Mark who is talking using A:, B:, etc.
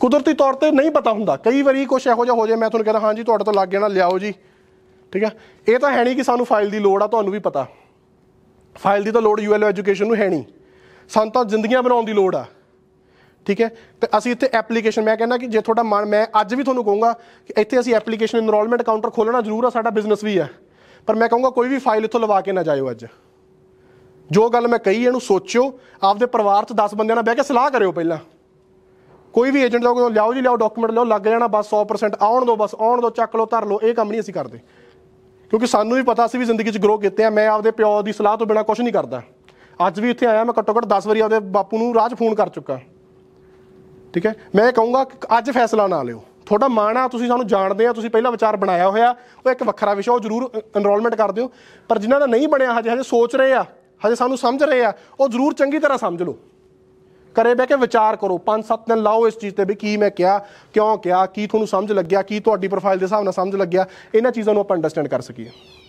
A: ਕੁਦਰਤੀ ਤੌਰ ਤੇ ਨਹੀਂ ਪਤਾ ਹੁੰਦਾ ਕਈ ਵਾਰੀ ਕੁਝ ਇਹੋ ਜਿਹਾ ਹੋ ਜਾਏ ਮੈਂ ਤੁਹਾਨੂੰ ਕਹਿੰਦਾ ਹਾਂਜੀ ਤੁਹਾਡੇ ਤੋਂ ਲੱਗ ਗਿਆ ਨਾ ਲਿਆਓ ਜੀ ਠੀਕ ਹੈ ਇਹ ਤਾਂ ਹੈ ਨਹੀਂ ਕਿ ਸਾਨੂੰ ਫਾਈਲ ਦੀ ਲੋੜ ਆ ਤੁਹਾਨੂੰ ਵੀ ਪਤਾ ਫਾਈਲ ਦੀ ਤਾਂ ਲੋੜ ਯੂਐਲਓ ਐਜੂਕੇਸ਼ਨ ਨੂੰ ਹੈ ਨਹੀਂ ਸਾਨੂੰ ਤਾਂ ਜ਼ਿੰਦਗੀਆਂ ਬਣਾਉਣ ਦੀ ਲੋੜ ਆ ਠੀਕ ਹੈ ਤੇ ਅਸੀਂ ਇੱਥੇ ਐਪਲੀਕੇਸ਼ਨ ਮੈਂ ਕਹਿੰਦਾ ਕਿ ਜੇ ਤੁਹਾਡਾ ਮਨ ਮੈਂ ਅੱਜ ਵੀ ਤੁਹਾਨੂੰ ਕਹੂੰਗਾ ਕਿ ਇੱਥੇ ਅਸੀਂ ਐਪਲੀਕੇਸ਼ਨ ਇਨਰੋਲਮੈਂਟ ਕਾਊਂਟਰ ਖੋਲਣਾ ਜ਼ਰੂਰ ਆ ਸਾਡਾ ਬਿਜ਼ਨਸ ਵੀ ਆ ਪਰ ਮੈਂ ਕਹੂੰਗਾ ਕੋਈ ਵੀ ਫਾਈਲ ਇੱਥੋਂ ਲਵਾ ਕੇ ਨਾ ਜਾਇਓ ਅੱਜ ਜੋ ਗੱਲ ਮੈਂ ਕਹੀ ਇਹਨੂੰ ਸੋਚਿਓ ਆਪਦੇ ਪਰਿਵਾਰ 'ਚ 10 ਬੰਦਿਆਂ ਨਾਲ ਬਹਿ ਕੇ ਸਲਾਹ ਕਰਿਓ ਪਹਿਲਾਂ ਕੋਈ ਵੀ ਏਜੰਟ ਦਾ ਕੋਲ ਲਿਆਓ ਜੀ ਲਿਆਓ ਡਾਕੂਮੈਂਟ ਲਿਆਓ ਲੱਗ ਜਾਣਾ ਬਸ 100% ਆਉਣ ਦੋ ਬਸ ਆਉਣ ਦੋ ਚੱਕ ਲਓ ਧਰ ਲਓ ਇਹ ਕੰਮ ਨਹੀਂ ਅਸੀਂ ਕਰਦੇ ਕਿਉਂਕਿ ਸਾਨੂੰ ਵੀ ਪਤਾ ਸੀ ਵੀ ਜ਼ਿੰਦਗੀ 'ਚ ਗਰੋ ਕੀਤੇ ਆ ਮੈਂ ਆਪਦੇ ਪਿਓ ਦੀ ਸਲਾਹ ਤੋਂ ਬਿਨਾ ਕੁਝ ਨਹੀਂ ਕਰਦਾ ਅੱਜ ਵੀ ਇੱਥੇ ਆਇਆ ਮੈਂ ਘੱਟੋ ਘੱਟ 10 ਵਾਰੀ ਆਪਦੇ ਬਾਪੂ ਨੂੰ ਰਾਜ ਫੋਨ ਕਰ ਚੁੱਕਾ ਠੀਕ ਹੈ ਮੈਂ ਕਹੂੰਗਾ ਅੱਜ ਫੈਸਲਾ ਨਾ ਲਿਓ ਤੁਹਾਡਾ ਮਾਣ ਆ ਤੁਸੀਂ ਸਾਨੂੰ ਜਾਣਦੇ ਆ ਤੁਸੀਂ ਪਹਿਲਾਂ ਵਿਚਾਰ ਬਣਾਇਆ ਹੋਇਆ ਉਹ ਇੱਕ ਵੱਖਰਾ ਵਿਸ਼ਾ ਉਹ ਜ਼ਰੂਰ ਐਨਰੋਲਮੈਂਟ ਕਰ ਦਿਓ ਪਰ ਜਿਨ੍ਹਾਂ ਦਾ ਨਹੀਂ ਬਣਿਆ ਹਜੇ ਹਜੇ ਸੋਚ ਰਹੇ ਆ ਹਜੇ ਸਾਨੂੰ ਸਮਝ ਰਹੇ ਆ ਉਹ ਜ਼ਰੂਰ ਚੰਗੀ ਤਰ੍ਹਾਂ ਸਮਝ ਲਓ ਕਰੇ ਬਹਿ ਕੇ ਵਿਚਾਰ ਕਰੋ 5-7 ਦਿਨ ਲਾਓ ਇਸ ਚੀਜ਼ ਤੇ ਵੀ ਕੀ ਮੈਂ ਕਿਹਾ ਕਿਉਂ ਕਿਹਾ ਕੀ ਤੁਹਾਨੂੰ ਸਮਝ ਲੱਗਿਆ ਕੀ ਤੁਹਾਡੀ ਪ੍ਰੋਫਾਈਲ ਦੇ ਹਿਸਾਬ ਨਾਲ ਸਮਝ ਲੱਗਿਆ ਇਹਨਾਂ ਚੀਜ਼ਾਂ ਨੂੰ ਆਪਾਂ ਅੰਡਰਸਟੈਂਡ ਕਰ ਸਕੀਏ